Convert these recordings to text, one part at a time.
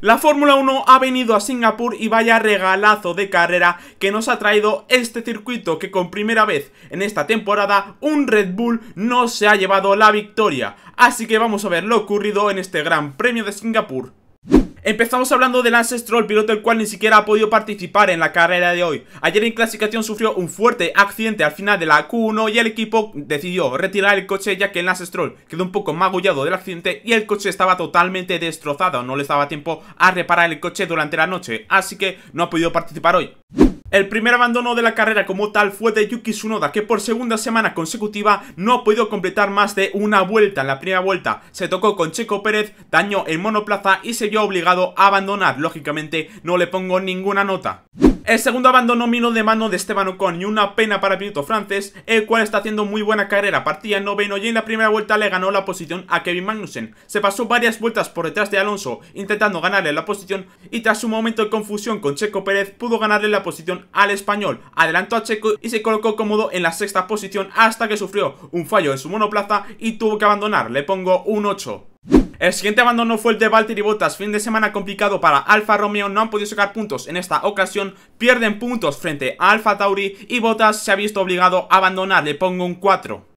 La Fórmula 1 ha venido a Singapur y vaya regalazo de carrera que nos ha traído este circuito que con primera vez en esta temporada un Red Bull no se ha llevado la victoria. Así que vamos a ver lo ocurrido en este Gran Premio de Singapur. Empezamos hablando del Lance Stroll, piloto el cual ni siquiera ha podido participar en la carrera de hoy. Ayer en clasificación sufrió un fuerte accidente al final de la Q1 y el equipo decidió retirar el coche ya que el Lance Stroll quedó un poco magullado del accidente y el coche estaba totalmente destrozado, no les daba tiempo a reparar el coche durante la noche, así que no ha podido participar hoy. El primer abandono de la carrera como tal fue de Yuki Tsunoda, que por segunda semana consecutiva no ha podido completar más de una vuelta. En la primera vuelta se tocó con Checo Pérez, dañó el monoplaza y se vio obligado a abandonar. Lógicamente no le pongo ninguna nota. El segundo abandono vino de mano de Esteban Ocon y una pena para el piloto francés, el cual está haciendo muy buena carrera, partía en noveno y en la primera vuelta le ganó la posición a Kevin Magnussen. Se pasó varias vueltas por detrás de Alonso, intentando ganarle la posición y tras un momento de confusión con Checo Pérez pudo ganarle la posición al español. Adelantó a Checo y se colocó cómodo en la sexta posición hasta que sufrió un fallo en su monoplaza y tuvo que abandonar. Le pongo un 8. El siguiente abandono fue el de Valtteri Bottas, fin de semana complicado para Alfa Romeo, no han podido sacar puntos en esta ocasión, pierden puntos frente a Alfa Tauri y Bottas se ha visto obligado a abandonar, le pongo un 4.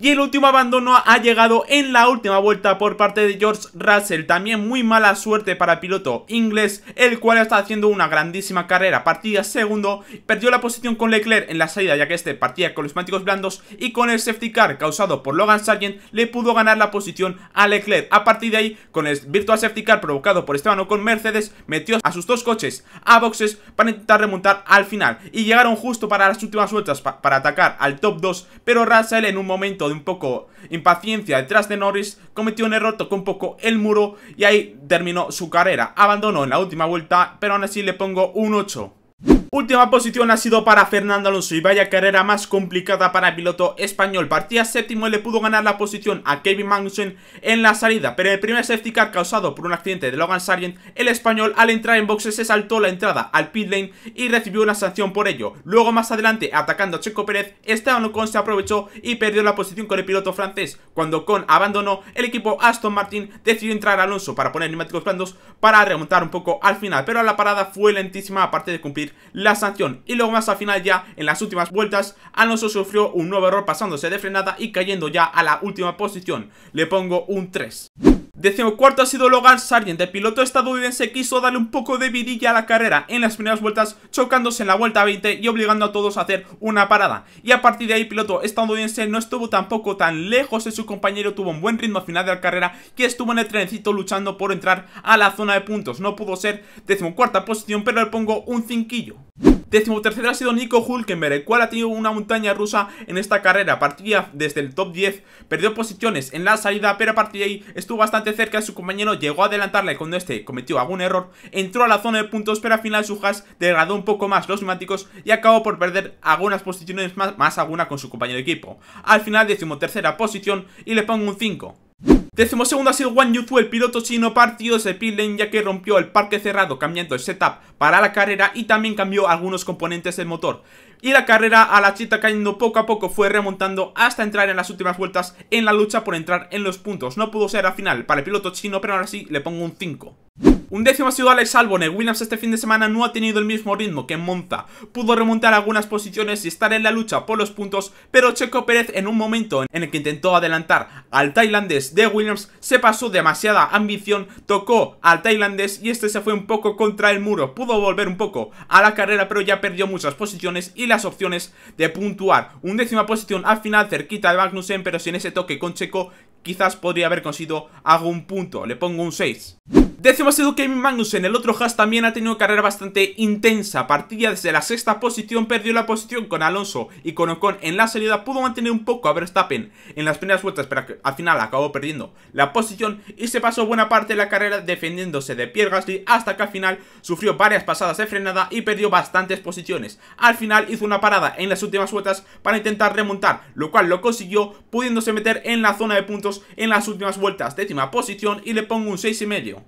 Y el último abandono ha llegado en la última vuelta por parte de George Russell. También muy mala suerte para el piloto inglés, el cual está haciendo una grandísima carrera. Partida segundo, perdió la posición con Leclerc en la salida ya que este partía con los pánticos blandos y con el safety car causado por Logan Sargent le pudo ganar la posición a Leclerc. A partir de ahí, con el virtual safety car provocado por Esteban con Mercedes, metió a sus dos coches a boxes para intentar remontar al final. Y llegaron justo para las últimas vueltas para atacar al top 2, pero Russell en un momento de un poco impaciencia detrás de Norris, cometió un error, tocó un poco el muro y ahí terminó su carrera. Abandonó en la última vuelta, pero aún así le pongo un 8. Última posición ha sido para Fernando Alonso y vaya carrera más complicada para el piloto español. Partía séptimo y le pudo ganar la posición a Kevin Magnussen en la salida, pero en el primer safety car causado por un accidente de Logan Sargent, el español al entrar en boxes se saltó la entrada al pit lane y recibió una sanción por ello. Luego más adelante, atacando a Checo Pérez, Esteban Ocon se aprovechó y perdió la posición con el piloto francés. Cuando con abandonó, el equipo Aston Martin decidió entrar a Alonso para poner neumáticos blandos para remontar un poco al final, pero la parada fue lentísima aparte de cumplir la la sanción y luego más al final ya en las últimas vueltas Alonso sufrió un nuevo error pasándose de frenada y cayendo ya a la última posición. Le pongo un 3 cuarto ha sido Logan Sargent, el piloto estadounidense quiso darle un poco de vidilla a la carrera en las primeras vueltas, chocándose en la vuelta 20 y obligando a todos a hacer una parada. Y a partir de ahí, piloto estadounidense no estuvo tampoco tan lejos de su compañero, tuvo un buen ritmo al final de la carrera que estuvo en el trencito luchando por entrar a la zona de puntos. No pudo ser decimocuarta posición, pero le pongo un cinquillo. Décimo tercero ha sido Nico Hulkenberg, el cual ha tenido una montaña rusa en esta carrera. Partía desde el top 10, perdió posiciones en la salida, pero a partir de ahí estuvo bastante cerca de su compañero, llegó a adelantarle cuando este cometió algún error, entró a la zona de puntos, pero al final su hash degradó un poco más los neumáticos y acabó por perder algunas posiciones más, más alguna con su compañero de equipo. Al final, décimo tercera posición y le pongo un 5 segundo ha sido Wang Yuzhu, el piloto chino partido ese pillen ya que rompió el parque cerrado cambiando el setup para la carrera y también cambió algunos componentes del motor. Y la carrera a la chita cayendo poco a poco fue remontando hasta entrar en las últimas vueltas en la lucha por entrar en los puntos. No pudo ser al final para el piloto chino, pero ahora sí le pongo un 5. Un décimo ha sido Alex Albon, el Williams este fin de semana no ha tenido el mismo ritmo que Monza. Pudo remontar algunas posiciones y estar en la lucha por los puntos, pero Checo Pérez en un momento en el que intentó adelantar al tailandés de Williams se pasó demasiada ambición, tocó al tailandés y este se fue un poco contra el muro. Pudo volver un poco a la carrera, pero ya perdió muchas posiciones y las opciones de puntuar. Un décima posición al final, cerquita de Magnussen, pero sin ese toque con Checo, quizás podría haber conseguido algún punto. Le pongo un 6. Décimo ha sido Kevin Magnussen, el otro Haas también ha tenido carrera bastante intensa. Partía desde la sexta posición, perdió la posición con Alonso y con Ocon en la salida. Pudo mantener un poco a Verstappen en las primeras vueltas, pero al final acabó perdiendo la posición y se pasó buena parte de la carrera defendiéndose de Pierre Gasly hasta que al final sufrió varias pasadas de frenada y perdió bastantes posiciones. Al final hizo una parada en las últimas vueltas para intentar remontar, lo cual lo consiguió pudiéndose meter en la zona de puntos en las últimas vueltas. Décima posición y le pongo un 6,5.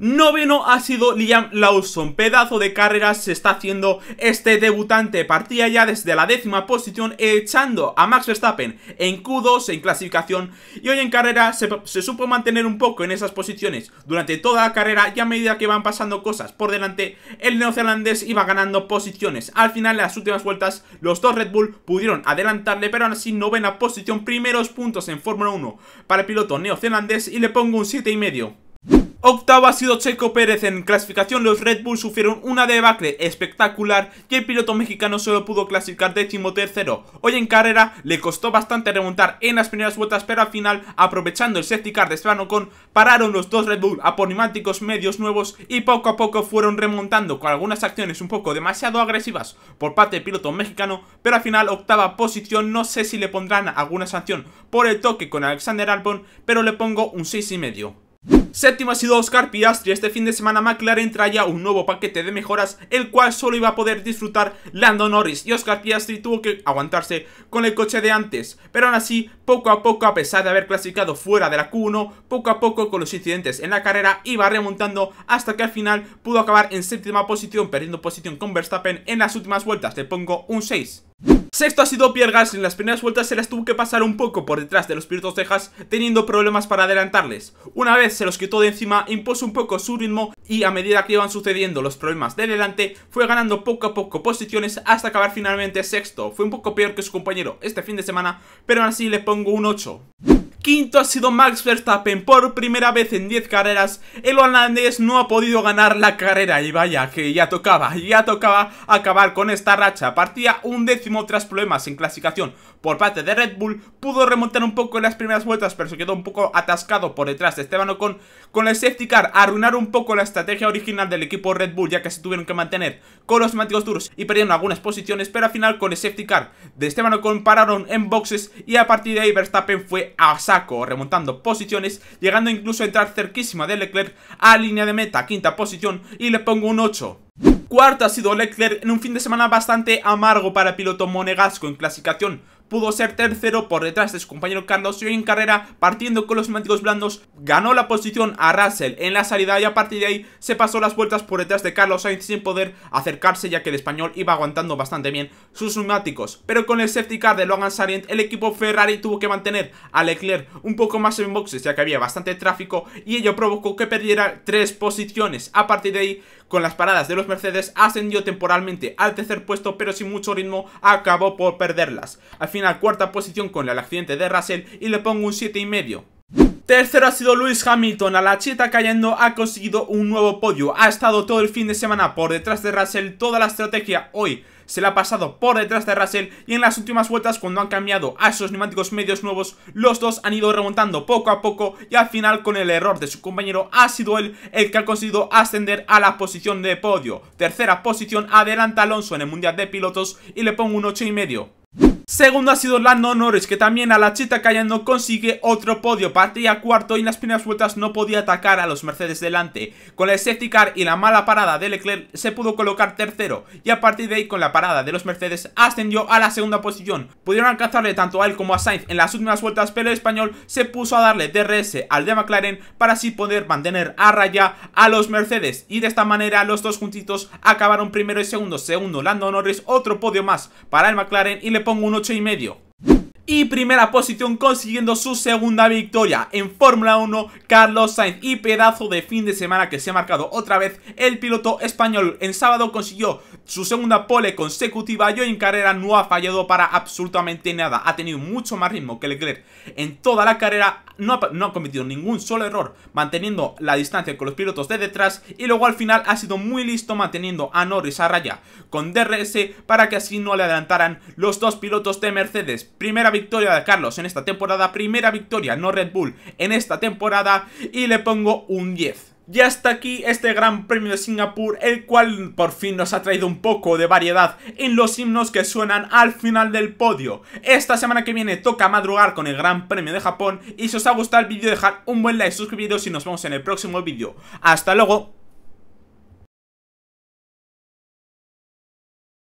Noveno ha sido Liam Lawson, pedazo de carrera se está haciendo este debutante, partía ya desde la décima posición echando a Max Verstappen en Q2 en clasificación y hoy en carrera se, se, supo mantener un poco en esas posiciones durante toda la carrera y a medida que van pasando cosas por delante el neozelandés iba ganando posiciones, al final en las últimas vueltas los dos Red Bull pudieron adelantarle pero aún así novena posición, primeros puntos en Fórmula 1 para el piloto neozelandés y le pongo un 7,5 Octavo ha sido Checo Pérez en clasificación, los Red Bull sufrieron una debacle espectacular y el piloto mexicano solo pudo clasificar décimo tercero. Hoy en carrera le costó bastante remontar en las primeras vueltas, pero al final, aprovechando el safety car de Esteban Ocon, pararon los dos Red Bull aponimáticos medios nuevos y poco a poco fueron remontando con algunas acciones un poco demasiado agresivas por parte del piloto mexicano, pero al final octava posición, no sé si le pondrán alguna sanción por el toque con Alexander Albon, pero le pongo un y medio. Séptimo ha sido Oscar Piastri. Este fin de semana McLaren traía un nuevo paquete de mejoras, el cual solo iba a poder disfrutar Lando Norris. Y Oscar Piastri tuvo que aguantarse con el coche de antes. Pero aún así, poco a poco, a pesar de haber clasificado fuera de la Q1, poco a poco con los incidentes en la carrera iba remontando hasta que al final pudo acabar en séptima posición, perdiendo posición con Verstappen en las últimas vueltas. Le pongo un 6. Sexto ha sido Pierre Gasly, en las primeras vueltas se las tuvo que pasar un poco por detrás de los pilotos tejas teniendo problemas para adelantarles. Una vez se los quitó de encima, impuso un poco su ritmo y a medida que iban sucediendo los problemas de delante, fue ganando poco a poco posiciones hasta acabar finalmente sexto. Fue un poco peor que su compañero este fin de semana, pero aún así le pongo un 8. Quinto ha sido Max Verstappen por primera vez en 10 carreras. El holandés no ha podido ganar la carrera y vaya que ya tocaba, ya tocaba acabar con esta racha. Partía un décimo tras problemas en clasificación por parte de Red Bull. Pudo remontar un poco en las primeras vueltas pero se quedó un poco atascado por detrás de Esteban Ocon. Con el safety car arruinar un poco la estrategia original del equipo Red Bull ya que se tuvieron que mantener con los mantigos duros y perdieron algunas posiciones. Pero al final con el safety car de Esteban Ocon pararon en boxes y a partir de ahí Verstappen fue a remontando posiciones, llegando incluso a entrar cerquísima de Leclerc a línea de meta, quinta posición y le pongo un 8. Cuarto ha sido Leclerc en un fin de semana bastante amargo para el piloto monegasco en clasificación, pudo ser tercero por detrás de su compañero Carlos y en carrera, partiendo con los neumáticos blandos, ganó la posición a Russell en la salida y a partir de ahí se pasó las vueltas por detrás de Carlos Sainz sin poder acercarse ya que el español iba aguantando bastante bien sus neumáticos. Pero con el safety car de Logan Salient, el equipo Ferrari tuvo que mantener a Leclerc un poco más en boxes ya que había bastante tráfico y ello provocó que perdiera tres posiciones. A partir de ahí con las paradas de los Mercedes ascendió temporalmente al tercer puesto, pero sin mucho ritmo acabó por perderlas. Al final cuarta posición con el accidente de Russell y le pongo un 7,5. Tercero ha sido Luis Hamilton, a la cheta cayendo ha conseguido un nuevo podio, ha estado todo el fin de semana por detrás de Russell, toda la estrategia hoy se la ha pasado por detrás de Russell y en las últimas vueltas cuando han cambiado a esos neumáticos medios nuevos, los dos han ido remontando poco a poco y al final con el error de su compañero ha sido él el que ha conseguido ascender a la posición de podio. Tercera posición adelanta Alonso en el Mundial de Pilotos y le pongo un y medio. Segundo ha sido Lando Norris, que también a la chita Cayendo consigue otro podio. Partía cuarto y en las primeras vueltas no podía atacar a los Mercedes delante. Con el safety car y la mala parada de Leclerc se pudo colocar tercero y a partir de ahí con la parada de los Mercedes ascendió a la segunda posición. Pudieron alcanzarle tanto a él como a Sainz en las últimas vueltas, pero el español se puso a darle DRS al de McLaren para así poder mantener a raya a los Mercedes. Y de esta manera los dos juntitos acabaron primero y segundo. Segundo Lando Norris, otro podio más para el McLaren y le pongo un 8 8 y medio y primera posición consiguiendo su segunda victoria en Fórmula 1 Carlos Sainz y pedazo de fin de semana que se ha marcado otra vez el piloto español en sábado consiguió su segunda pole consecutiva y hoy en carrera no ha fallado para absolutamente nada ha tenido mucho más ritmo que Leclerc en toda la carrera no ha, no ha cometido ningún solo error manteniendo la distancia con los pilotos de detrás y luego al final ha sido muy listo manteniendo a Norris a raya con DRS para que así no le adelantaran los dos pilotos de Mercedes primera victoria victoria de Carlos en esta temporada, primera victoria no Red Bull en esta temporada y le pongo un 10. Y hasta aquí este Gran Premio de Singapur, el cual por fin nos ha traído un poco de variedad en los himnos que suenan al final del podio. Esta semana que viene toca madrugar con el Gran Premio de Japón y si os ha gustado el vídeo dejad un buen like, suscribiros y nos vemos en el próximo vídeo. ¡Hasta luego!